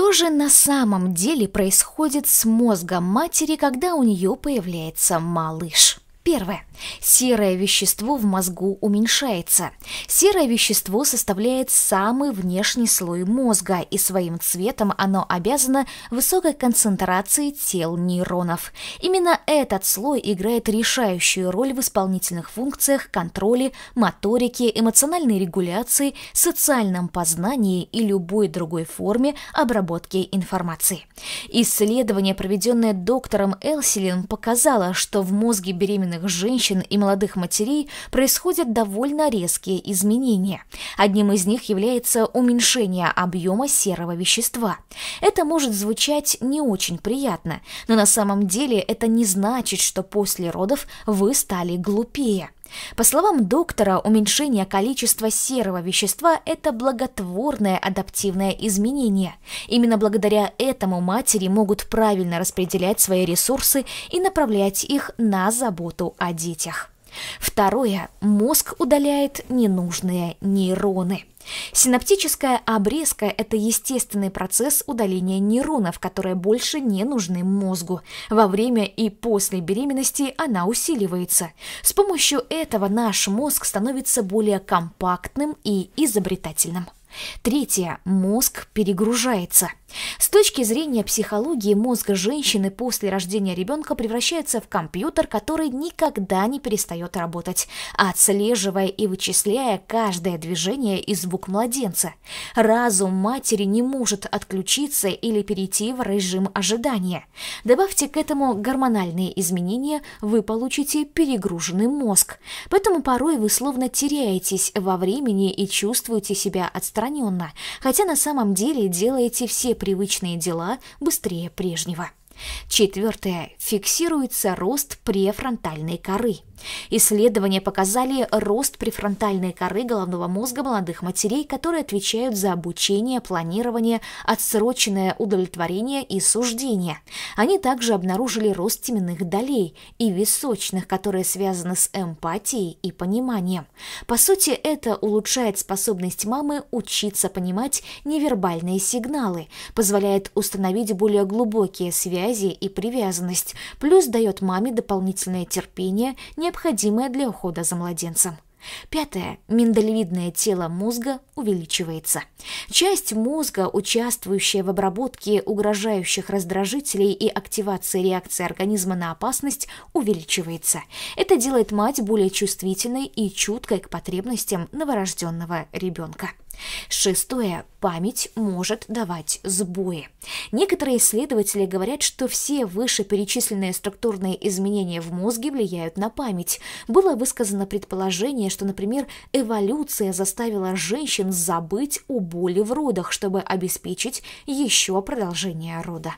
Что же на самом деле происходит с мозгом матери, когда у нее появляется малыш? Первое. Серое вещество в мозгу уменьшается. Серое вещество составляет самый внешний слой мозга, и своим цветом оно обязано высокой концентрации тел нейронов. Именно этот слой играет решающую роль в исполнительных функциях, контроле, моторике, эмоциональной регуляции, социальном познании и любой другой форме обработки информации. Исследование, проведенное доктором Элсилин, показало, что в мозге беременных беременных женщин и молодых матерей происходят довольно резкие изменения. Одним из них является уменьшение объема серого вещества. Это может звучать не очень приятно, но на самом деле это не значит, что после родов вы стали глупее. По словам доктора, уменьшение количества серого вещества – это благотворное адаптивное изменение. Именно благодаря этому матери могут правильно распределять свои ресурсы и направлять их на заботу о детях. Второе. Мозг удаляет ненужные нейроны. Синаптическая обрезка – это естественный процесс удаления нейронов, которые больше не нужны мозгу. Во время и после беременности она усиливается. С помощью этого наш мозг становится более компактным и изобретательным. Третье. Мозг перегружается. С точки зрения психологии, мозг женщины после рождения ребенка превращается в компьютер, который никогда не перестает работать, отслеживая и вычисляя каждое движение и звук младенца. Разум матери не может отключиться или перейти в режим ожидания. Добавьте к этому гормональные изменения, вы получите перегруженный мозг. Поэтому порой вы словно теряетесь во времени и чувствуете себя отстраненным отстраненно, хотя на самом деле делаете все привычные дела быстрее прежнего. Четвертое. Фиксируется рост префронтальной коры. Исследования показали рост префронтальной коры головного мозга молодых матерей, которые отвечают за обучение, планирование, отсроченное удовлетворение и суждение. Они также обнаружили рост теменных долей и височных, которые связаны с эмпатией и пониманием. По сути, это улучшает способность мамы учиться понимать невербальные сигналы, позволяет установить более глубокие связи фантазия и привязанность, плюс дает маме дополнительное терпение, необходимое для ухода за младенцем. Пятое. Миндалевидное тело мозга увеличивается. Часть мозга, участвующая в обработке угрожающих раздражителей и активации реакции организма на опасность, увеличивается. Это делает мать более чувствительной и чуткой к потребностям новорожденного ребенка. Шестое. Память может давать сбои. Некоторые исследователи говорят, что все вышеперечисленные структурные изменения в мозге влияют на память. Было высказано предположение, что, например, эволюция заставила женщин забыть о боли в родах, чтобы обеспечить еще продолжение рода.